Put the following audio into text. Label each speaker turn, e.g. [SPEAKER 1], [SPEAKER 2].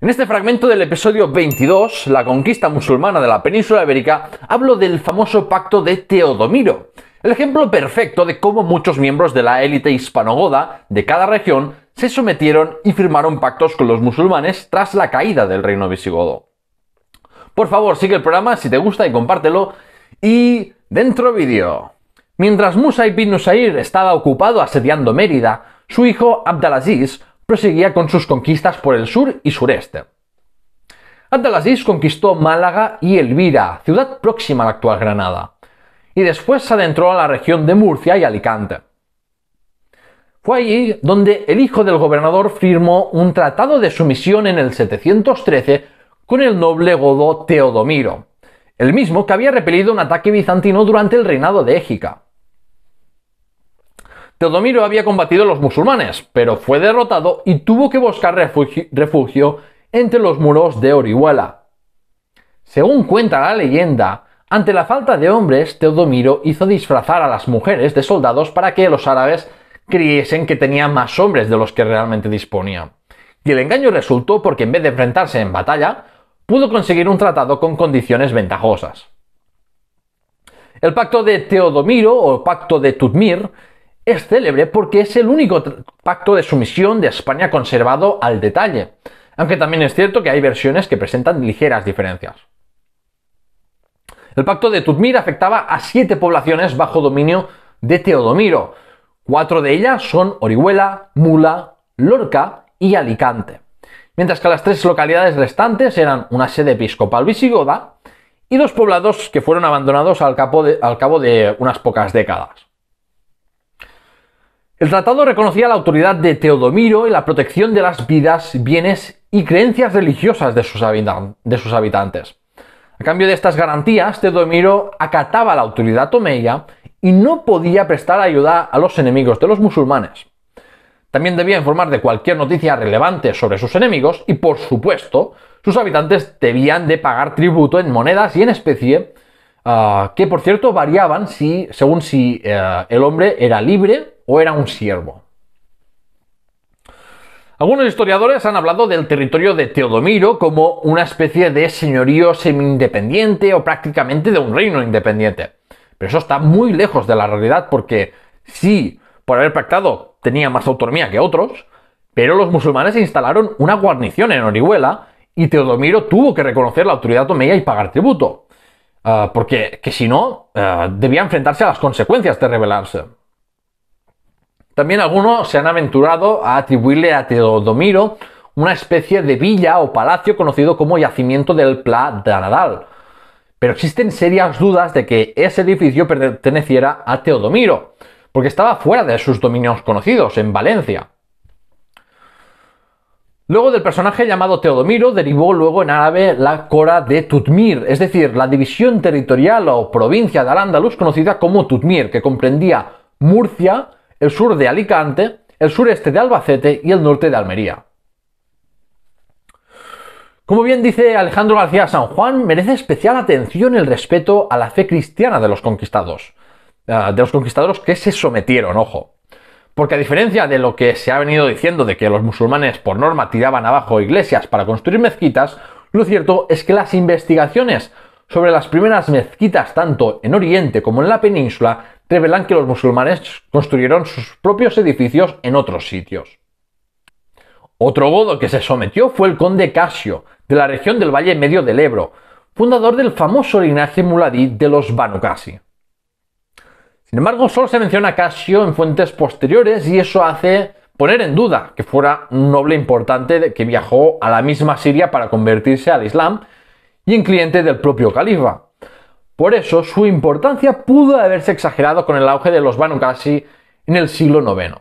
[SPEAKER 1] En este fragmento del episodio 22, la conquista musulmana de la península ibérica, hablo del famoso pacto de Teodomiro, el ejemplo perfecto de cómo muchos miembros de la élite hispanogoda de cada región se sometieron y firmaron pactos con los musulmanes tras la caída del reino visigodo. Por favor, sigue el programa si te gusta y compártelo. Y dentro vídeo. Mientras Musa ibn Nusair estaba ocupado asediando Mérida, su hijo al-Aziz, proseguía con sus conquistas por el sur y sureste. Atalasís conquistó Málaga y Elvira, ciudad próxima a la actual Granada, y después se adentró a la región de Murcia y Alicante. Fue allí donde el hijo del gobernador firmó un tratado de sumisión en el 713 con el noble godo Teodomiro, el mismo que había repelido un ataque bizantino durante el reinado de Égica. Teodomiro había combatido a los musulmanes, pero fue derrotado y tuvo que buscar refugio, entre los muros de Orihuela. Según cuenta la leyenda, ante la falta de hombres, Teodomiro hizo disfrazar a las mujeres de soldados para que los árabes creiesen que tenía más hombres de los que realmente disponía. Y el engaño resultó porque en vez de enfrentarse en batalla, pudo conseguir un tratado con condiciones ventajosas. El pacto de Teodomiro o pacto de Tudmir es célebre porque es el único pacto de sumisión de España conservado al detalle, aunque también es cierto que hay versiones que presentan ligeras diferencias. El pacto de Tutmir afectaba a siete poblaciones bajo dominio de Teodomiro. Cuatro de ellas son Orihuela, Mula, Lorca y Alicante. Mientras que las tres localidades restantes eran una sede episcopal visigoda y dos poblados que fueron abandonados al, al cabo de unas pocas décadas. El tratado reconocía la autoridad de Teodomiro y la protección de las vidas, bienes y creencias religiosas de sus, habitantes. A cambio de estas garantías, Teodomiro acataba la autoridad tomeya y no podía prestar ayuda a los enemigos de los musulmanes. También debía informar de cualquier noticia relevante sobre sus enemigos y, por supuesto, sus habitantes debían de pagar tributo en monedas y en especie, ah, que por cierto variaban según si eh, el hombre era libre o era un siervo. Algunos historiadores han hablado del territorio de Teodomiro como una especie de señorío semi-independiente o prácticamente de un reino independiente. Pero eso está muy lejos de la realidad porque sí, por haber pactado tenía más autonomía que otros, pero los musulmanes instalaron una guarnición en Orihuela y Teodomiro tuvo que reconocer la autoridad omeya y pagar tributo. Ah, porque que si no, ah, debía enfrentarse a las consecuencias de rebelarse. También algunos se han aventurado a atribuirle a Teodomiro una especie de villa o palacio conocido como Yacimiento del Pla de Nadal. Pero existen serias dudas de que ese edificio perteneciera a Teodomiro, porque estaba fuera de sus dominios conocidos, en Valencia. Luego del personaje llamado Teodomiro derivó luego en árabe la cora de Tutmir, es decir, la división territorial o provincia de al conocida como Tutmir, que comprendía Murcia, el sur de Alicante, el sureste de Albacete y el norte de Almería. Como bien dice Alejandro García San Juan, merece especial atención el respeto a la fe cristiana de los conquistados, eh, de los conquistadores que se sometieron, ojo. Porque a diferencia de lo que se ha venido diciendo de que los musulmanes por norma tiraban abajo iglesias para construir mezquitas, lo cierto es que las investigaciones sobre las primeras mezquitas tanto en Oriente como en la península revelan que los musulmanes construyeron sus propios edificios en otros sitios. Otro godo que se sometió fue el conde Casio, de la región del Valle Medio del Ebro, fundador del famoso linaje muladí de los Banu Sin embargo, solo se menciona Casio en fuentes posteriores y eso hace poner en duda que fuera un noble importante que viajó a la misma Siria para convertirse al Islam y en cliente del propio califa. Por eso, su importancia pudo haberse exagerado con el auge de los Banu Qasi en el siglo IX.